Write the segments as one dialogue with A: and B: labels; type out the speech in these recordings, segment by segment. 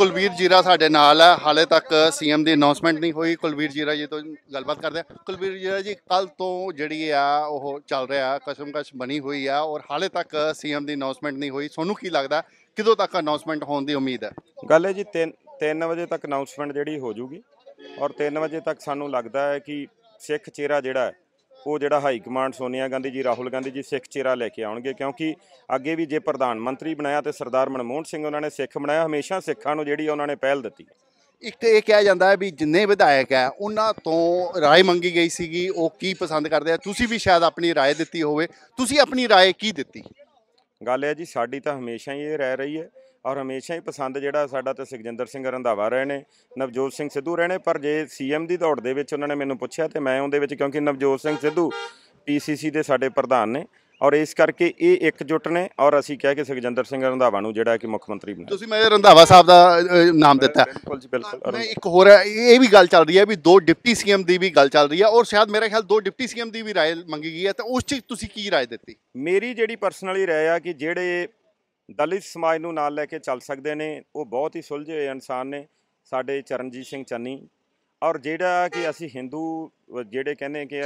A: ਕੁਲਵੀਰ ਜੀਰਾ ਸਾਡੇ ਨਾਲ ਹੈ ਹਾਲੇ ਤੱਕ ਸੀਐਮ ਦੀ ਅਨਾਉਂਸਮੈਂਟ ਨਹੀਂ ਹੋਈ ਕੁਲਵੀਰ ਜੀਰਾ ਜੀ ਤੋਂ ਗੱਲਬਾਤ ਕਰਦੇ ਆ ਕੁਲਵੀਰ ਜੀਰਾ ਜੀ ਕੱਲ ਤੋਂ ਜਿਹੜੀ ਆ ਉਹ ਚੱਲ ਰਿਹਾ ਕਸ਼ਮਕਸ਼ ਬਣੀ ਹੋਈ ਆ ਔਰ ਹਾਲੇ ਤੱਕ ਸੀਐਮ ਦੀ ਅਨਾਉਂਸਮੈਂਟ ਨਹੀਂ ਹੋਈ ਤੁਹਾਨੂੰ ਕੀ ਲੱਗਦਾ ਕਿਦੋਂ ਤੱਕ ਅਨਾਉਂਸਮੈਂਟ ਹੋਣ ਦੀ ਉਮੀਦ ਹੈ ਗੱਲ
B: ਹੈ ਜੀ 3 3 ਵਜੇ ਤੱਕ ਅਨਾਉਂਸਮੈਂਟ ਜਿਹੜੀ ਹੋ ਜੂਗੀ ਔਰ 3 ਵਜੇ ਤੱਕ ਸਾਨੂੰ ਲੱਗਦਾ ਹੈ ਕਿ ਸਿੱਖ ਚਿਹਰਾ ਜਿਹੜਾ ਉਹ ਜਿਹੜਾ ਹਾਈ ਕਮਾਂਡ ਸੋਨੀਆ ਗਾਂਧੀ ਜੀ ਰਾਹੁਲ ਗਾਂਧੀ ਜੀ ਸਿੱਖ ਚਿਹਰਾ ਲੈ ਕੇ ਆਉਣਗੇ ਕਿਉਂਕਿ ਅੱਗੇ ਵੀ ਜੇ ਪ੍ਰਧਾਨ ਮੰਤਰੀ ਬਣਾਇਆ ਤੇ ਸਰਦਾਰ ਮਨਮੋਹਨ ਸਿੰਘ ਉਹਨਾਂ ਨੇ ਸਿੱਖ ਬਣਾਇਆ ਹਮੇਸ਼ਾ ਸਿੱਖਾਂ ਨੂੰ ਜਿਹੜੀ ਉਹਨਾਂ ਨੇ ਪਹਿਲ ਦਿੱਤੀ
A: ਇੱਕ ਤੇ ਇਹ ਕਿਹਾ ਜਾਂਦਾ ਹੈ ਵੀ ਜਿੰਨੇ ਵਿਧਾਇਕ ਹੈ ਉਹਨਾਂ ਤੋਂ ਰਾਏ ਮੰਗੀ ਗਈ ਸੀਗੀ ਉਹ ਕੀ ਪਸੰਦ ਕਰਦੇ ਆ ਤੁਸੀਂ ਵੀ ਸ਼ਾਇਦ ਆਪਣੀ ਰਾਏ ਦਿੱਤੀ ਹੋਵੇ ਤੁਸੀਂ ਆਪਣੀ ਰਾਏ ਕੀ
B: ਦਿੱਤੀ ਗੱਲ ਹੈ ਜੀ ਸਾਡੀ ਤਾਂ ਹਮੇਸ਼ਾ ਹੀ ਇਹ ਰਹਿ ਰਹੀ ਹੈ ਔਰ ਹਮੇਸ਼ਾ ਹੀ ਪਸੰਦ ਜਿਹੜਾ ਸਾਡਾ ਤੇ ਸਿਕਜਿੰਦਰ ਸਿੰਘ ਰੰਧਾਵਾ ਰਹੇ ਨੇ ਨਵਜੋਤ ਸਿੰਘ ਸਿੱਧੂ ਰਹੇ ਨੇ ਪਰ ਜੇ ਸੀਐਮ ਦੀ ਦੌੜ ਦੇ ਵਿੱਚ ਉਹਨਾਂ ਨੇ ਮੈਨੂੰ ਪੁੱਛਿਆ ਤੇ ਮੈਂ ਉਹਦੇ ਵਿੱਚ ਕਿਉਂਕਿ ਨਵਜੋਤ ਸਿੰਘ ਸਿੱਧੂ ਪੀਸੀਸੀ ਦੇ ਸਾਡੇ ਪ੍ਰਧਾਨ ਨੇ ਔਰ ਇਸ ਕਰਕੇ ਇਹ ਇਕਜੁੱਟ ਨੇ ਔਰ ਅਸੀਂ ਕਹਿ ਕੇ ਸਿਕਜਿੰਦਰ ਸਿੰਘ ਰੰਧਾਵਾ ਨੂੰ ਜਿਹੜਾ ਕਿ ਮੁੱਖ ਮੰਤਰੀ ਬਣਾਇਆ ਤੁਸੀਂ
A: ਮੈਂ ਰੰਧਾਵਾ ਸਾਹਿਬ ਦਾ ਨਾਮ ਦਿੱਤਾ ਬਿਲਕੁਲ ਜੀ
B: ਬਿਲਕੁਲ ਮੈਂ ਇੱਕ ਹੋਰ ਇਹ ਵੀ ਗੱਲ ਚੱਲ ਰਹੀ ਹੈ ਵੀ ਦੋ ਡਿਪਟੀ ਸੀਐਮ ਦੀ ਵੀ ਗੱਲ ਚੱਲ ਰਹੀ ਹੈ ਔਰ ਸ਼ਾਇਦ ਮੇਰੇ ਖਿਆਲ ਦੋ ਡਿਪਟੀ ਸੀਐਮ ਦੀ ਵੀ رائے ਮੰਗੀ ਗਈ ਹੈ ਤਾਂ ਉਸ 'ਚ ਤੁਸੀਂ ਕੀ رائے ਦਿੱਤੀ ਮੇਰੀ ਜਿਹੜੀ ਪਰਸਨਲੀ رائے ਆ ਕਿ ਜਿਹੜੇ ਦਲਿਤ ਸਮਾਜ ਨੂੰ ਨਾਲ ਲੈ ਕੇ ਚੱਲ ਸਕਦੇ ਨੇ ਉਹ ਬਹੁਤ ਹੀ ਸੁਲਝੇ ਹੋਏ ਇਨਸਾਨ ਨੇ ਸਾਡੇ ਚਰਨਜੀਤ ਸਿੰਘ ਚੰਨੀ ਔਰ ਜਿਹੜਾ ਕਿ ਅਸੀਂ ਹਿੰਦੂ ਜਿਹੜੇ ਕਹਿੰਦੇ ਕਿ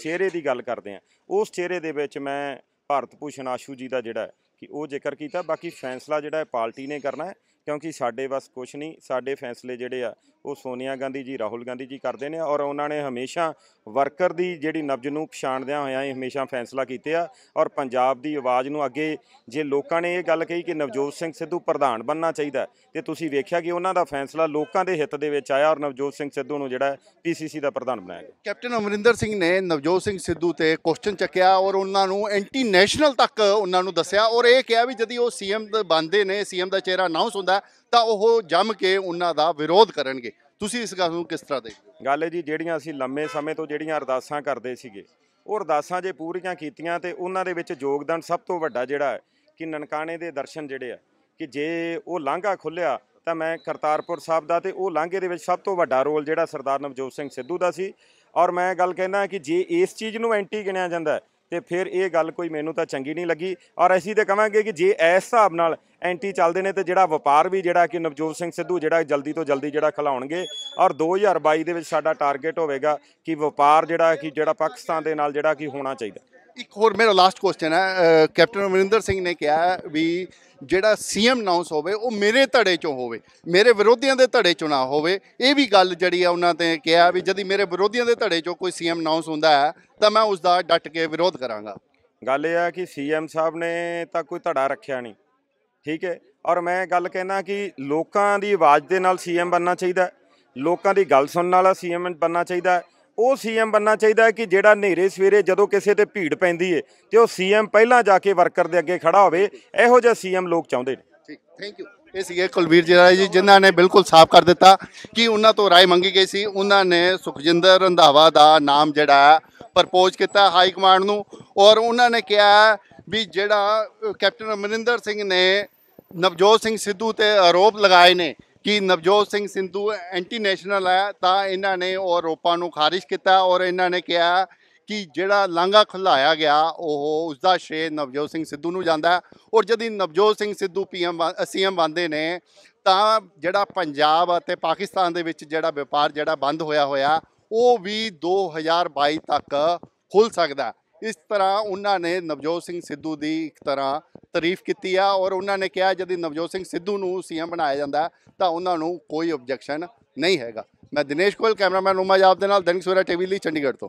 B: ਚਿਹਰੇ ਦੀ ਗੱਲ ਕਰਦੇ ਆ ਉਸ ਚਿਹਰੇ ਦੇ ਵਿੱਚ ਮੈਂ ਭਾਰਤ ਭੂਸ਼ਣ ਆਸ਼ੂ ਜੀ ਦਾ ਜਿਹੜਾ ਕਿ ਉਹ ਜ਼ਿਕਰ ਕੀਤਾ ਬਾਕੀ ਫੈਸਲਾ ਜਿਹੜਾ ਹੈ ਪਾਰਟੀ ਨੇ ਕਰਨਾ ਹੈ ਕਿਉਂਕਿ ਸਾਡੇ ਬਸ ਕੁਝ ਨਹੀਂ ਸਾਡੇ ਫੈਸਲੇ ਜਿਹੜੇ ਆ ਉਹ ਸੋਨੀਆ ਗਾਂਧੀ ਜੀ ਰਾਹੁਲ ਗਾਂਧੀ ਜੀ ਕਰਦੇ ਨੇ ਔਰ ਉਹਨਾਂ ਨੇ ਹਮੇਸ਼ਾ ਵਰਕਰ ਦੀ ਜਿਹੜੀ ਨਬਜ ਨੂੰ ਪਛਾਣਦਿਆਂ ਹੋਇਆ ਇਹ ਹਮੇਸ਼ਾ ਫੈਸਲਾ ਕੀਤੇ ਆ ਔਰ ਪੰਜਾਬ ਦੀ ਆਵਾਜ਼ ਨੂੰ ਅੱਗੇ ਜੇ ਲੋਕਾਂ ਨੇ ਇਹ ਗੱਲ ਕਹੀ ਕਿ ਨਵਜੋਤ ਸਿੰਘ ਸਿੱਧੂ ਪ੍ਰਧਾਨ ਬੰਨਣਾ ਚਾਹੀਦਾ ਤੇ ਤੁਸੀਂ ਵੇਖਿਆ ਕਿ ਉਹਨਾਂ ਦਾ ਫੈਸਲਾ ਲੋਕਾਂ ਦੇ ਹਿੱਤ ਦੇ ਵਿੱਚ ਆਇਆ ਔਰ ਨਵਜੋਤ ਸਿੰਘ ਸਿੱਧੂ ਨੂੰ ਜਿਹੜਾ ਪੀਸੀਸੀ ਦਾ ਪ੍ਰਧਾਨ ਬਣਾਇਆ ਗਿਆ
A: ਕੈਪਟਨ ਅਮਰਿੰਦਰ ਸਿੰਘ ਨੇ ਨਵਜੋਤ ਸਿੰਘ ਸਿੱਧੂ ਤੇ ਕੁਐਸਚਨ ਚੱਕਿਆ ਔਰ ਉਹਨਾਂ ਨੂੰ ਐਂਟੀ ਨੈਸ਼ਨਲ ਤੱਕ ਉਹਨਾਂ ਨੂੰ ਦੱਸਿਆ ਔਰ ਇਹ ਕਿਹਾ ਵੀ ਜਦੀ ਉਹ ਸੀਐਮ ਬਣਦੇ ਨੇ ਸੀਐਮ ਦਾ ਚਿਹਰਾ ਅਨਾਉਂਸ ਹੁੰਦਾ ਹੈ ਤਾਂ ਉਹ
B: ਜੰਮ ਕੇ ਉਹਨਾਂ ਦਾ ਵਿਰੋਧ ਕਰਨਗੇ ਤੁਸੀਂ ਇਸ ਗੱਲ ਨੂੰ ਕਿਸ ਤਰ੍ਹਾਂ ਦੇਖਦੇ ਹੋ ਗੱਲ ਹੈ ਜੀ ਜਿਹੜੀਆਂ ਅਸੀਂ ਲੰਮੇ ਸਮੇਂ ਤੋਂ ਜਿਹੜੀਆਂ ਅਰਦਾਸਾਂ ਕਰਦੇ ਸੀਗੇ ਉਹ ਅਰਦਾਸਾਂ ਜੇ ਪੂਰੀਆਂ ਕੀਤੀਆਂ ਤੇ ਉਹਨਾਂ ਦੇ ਵਿੱਚ ਯੋਗਦਾਨ ਸਭ ਤੋਂ ਵੱਡਾ ਜਿਹੜਾ ਹੈ ਕਿ ਨਨਕਾਣੇ ਦੇ ਦਰਸ਼ਨ ਜਿਹੜੇ ਆ ਕਿ ਜੇ ਉਹ ਲਾਂਘਾ ਖੁੱਲਿਆ ਤਾਂ ਮੈਂ ਕਰਤਾਰਪੁਰ ਸਾਹਿਬ ਦਾ ਤੇ ਉਹ ਲਾਂਘੇ ਦੇ ਵਿੱਚ ਸਭ ਤੋਂ ਵੱਡਾ ਰੋਲ ਜਿਹੜਾ ਸਰਦਾਰ ਨਵਜੋਤ ਸਿੰਘ ਸਿੱਧੂ ਦਾ ਸੀ ਔਰ ਮੈਂ ਗੱਲ ਕਹਿਣਾ ਕਿ ਜੇ ਇਸ ਚੀਜ਼ ਨੂੰ ਐਂਟੀ ਗਿਣਿਆ ਜਾਂਦਾ ਤੇ ਫਿਰ ਇਹ ਗੱਲ ਕੋਈ ਮੈਨੂੰ ਤਾਂ ਚੰਗੀ ਨਹੀਂ ਲੱਗੀ ਔਰ ਅਸੀਂ ਤੇ ਕਹਾਂਗੇ ਕਿ ਜੇ ਇਸ ਹਿਸਾਬ ਨਾਲ ਐਂਟੀ ਚੱਲਦੇ ਨੇ ਤੇ ਜਿਹੜਾ ਵਪਾਰ ਵੀ ਜਿਹੜਾ ਕਿ ਨਵਜੋਤ ਸਿੰਘ ਸਿੱਧੂ ਜਿਹੜਾ ਜਲਦੀ ਤੋਂ ਜਲਦੀ ਜਿਹੜਾ ਖਿਲਾਉਣਗੇ ਔਰ 2022 ਦੇ ਵਿੱਚ ਸਾਡਾ ਟਾਰਗੇਟ ਹੋਵੇਗਾ ਕਿ ਵਪਾਰ ਜਿਹੜਾ ਕਿ ਜਿਹੜਾ ਪਾਕਿਸਤਾਨ ਦੇ ਨਾਲ ਜਿਹੜਾ ਕਿ ਹੋਣਾ ਚਾਹੀਦਾ
A: ਇੱਕ ਹੋਰ ਮੇਰਾ ਲਾਸਟ ਕੁਐਸਚਨ ਹੈ ਕੈਪਟਨ ਅਮਰਿੰਦਰ ਸਿੰਘ ਨੇ ਕਿਹਾ ਵੀ ਜਿਹੜਾ ਸੀਐਮ ਅਨਾਉਂਸ ਹੋਵੇ ਉਹ ਮੇਰੇ ਧੜੇ ਚੋਂ ਹੋਵੇ ਮੇਰੇ ਵਿਰੋਧੀਆਂ ਦੇ ਧੜੇ ਚੋਂ ਨਾ ਹੋਵੇ ਇਹ ਵੀ ਗੱਲ ਜਿਹੜੀ ਆ ਉਹਨਾਂ ਤੇ ਕਿਹਾ ਵੀ ਜਦੀ ਮੇਰੇ ਵਿਰੋਧੀਆਂ ਦੇ ਧੜੇ
B: ਚੋਂ ਕੋਈ ਸੀਐਮ ਅਨਾਉਂਸ ਹੁੰਦਾ ਹੈ ਤਾਂ ਮੈਂ ਉਸ ਦਾ ਡਟ ਕੇ ਵਿਰੋਧ ਕਰਾਂਗਾ ਗੱਲ ਇਹ ਆ ਕਿ ਸੀਐਮ ਸਾਹਿਬ ਨੇ ਤਾਂ ਕੋਈ ਧੜਾ ਰੱਖਿਆ ਨਹੀਂ ਠੀਕ ਹੈ ਔਰ ਮੈਂ ਗੱਲ ਕਹਿਣਾ ਕਿ ਲੋਕਾਂ ਦੀ ਆਵਾਜ਼ ਦੇ ਨਾਲ ਸੀਐਮ ਬੰਨਣਾ ਚਾਹੀਦਾ ਲੋਕਾਂ ਦੀ ਗੱਲ ਸੁਣਨ ਵਾਲਾ ਸੀਐਮ ਬੰਨਣਾ ਚਾਹੀਦਾ ਉਹ ਸੀਐਮ ਬੰਨਾ ਚਾਹੀਦਾ ਕਿ ਜਿਹੜਾ ਨੇਰੇ ਸਵੇਰੇ ਜਦੋਂ ਕਿਸੇ ਤੇ ਭੀੜ ਪੈਂਦੀ ਏ ਤੇ ਉਹ ਸੀਐਮ ਪਹਿਲਾਂ ਜਾ ਕੇ ਵਰਕਰ ਦੇ ਅੱਗੇ ਖੜਾ ਹੋਵੇ ਇਹੋ ਜਿਹਾ ਸੀਐਮ ਲੋਕ ਚਾਹੁੰਦੇ ਨੇ ਠੀਕ ਥੈਂਕ ਯੂ ਇਹ ਸੀਗੇ ਕੁਲਵੀਰ ਜਿਹੜਾ ਜੀ
A: ਜਿਨ੍ਹਾਂ ਨੇ ਬਿਲਕੁਲ ਸਾਫ਼ ਕਰ ਦਿੱਤਾ ਕਿ ਉਹਨਾਂ ਤੋਂ رائے ਮੰਗੀ ਗਈ ਸੀ ਉਹਨਾਂ ਨੇ ਸੁਖਜਿੰਦਰ ਰੰਧਾਵਾ ਦਾ ਨਾਮ ਜਿਹੜਾ ਪ੍ਰਪੋਜ਼ ਕੀਤਾ ਹਾਈ ਕਮਾਂਡ ਨੂੰ ਔਰ ਉਹਨਾਂ ਨੇ ਕਿਹਾ ਵੀ ਜਿਹੜਾ ਕੈਪਟਨ ਅਮਰਿੰਦਰ ਸਿੰਘ ਨੇ ਨਵਜੋਤ ਸਿੰਘ ਸਿੱਧੂ ਤੇ ਆਰੋਪ ਲਗਾਏ ਨੇ ਕਿ ਨਵਜੋਤ ਸਿੰਘ ਸਿੰਧੂ ਐਂਟੀ ਨੈਸ਼ਨਲ ਹੈ ਤਾਂ ਇਹਨਾਂ ਨੇ ਉਹ ਆਰੋਪਾਂ ਨੂੰ ਖਾਰਿਜ ਕੀਤਾ ਔਰ ਇਹਨਾਂ ਨੇ ਕਿਹਾ ਕਿ ਜਿਹੜਾ ਲਾਂਗਾ ਖੁਲਾਇਆ ਗਿਆ ਉਹ ਉਸ ਦਾ ਸ਼ੇ ਨਵਜੋਤ ਸਿੰਘ ਸਿੱਧੂ ਨੂੰ ਜਾਂਦਾ ਔਰ ਜਦੀ ਨਵਜੋਤ ਸਿੰਘ ਸਿੱਧੂ ਪੀਐਮ ਸੀਐਮ ਬੰਦੇ ਨੇ ਤਾਂ ਜਿਹੜਾ ਪੰਜਾਬ ਅਤੇ ਪਾਕਿਸਤਾਨ ਦੇ ਵਿੱਚ ਜਿਹੜਾ ਵਪਾਰ ਜਿਹੜਾ ਬੰਦ ਹੋਇਆ ਹੋਇਆ ਉਹ ਵੀ 2022 ਤੱਕ ਖੁੱਲ ਸਕਦਾ ਇਸ ਤਰ੍ਹਾਂ ਉਹਨਾਂ ਨੇ ਨਵਜੋਤ ਸਿੰਘ ਸਿੱਧੂ ਦੀ ਇੱਕ ਤਰ੍ਹਾਂ ਤਾਰੀਫ ਕੀਤੀ ਆ ਔਰ ਉਹਨਾਂ ਨੇ ਕਿਹਾ ਜਦ ਨਵਜੋਤ ਸਿੰਘ ਸਿੱਧੂ ਨੂੰ ਸੀਐਮ ਬਣਾਇਆ ਜਾਂਦਾ ਤਾਂ ਉਹਨਾਂ ਨੂੰ ਕੋਈ ਆਬਜੈਕਸ਼ਨ ਨਹੀਂ ਹੈਗਾ ਮੈਂ ਦਿਨੇਸ਼ ਕੋਲ ਕੈਮਰਾਮੈਨ ਉਮਾ ਜਾਬ ਦੇ ਨਾਲ ਦੈਨਿਕ ਸਵੇਰਾ ਟੀਵੀ ਲਈ ਚੰਡੀਗੜ੍ਹ ਤੋਂ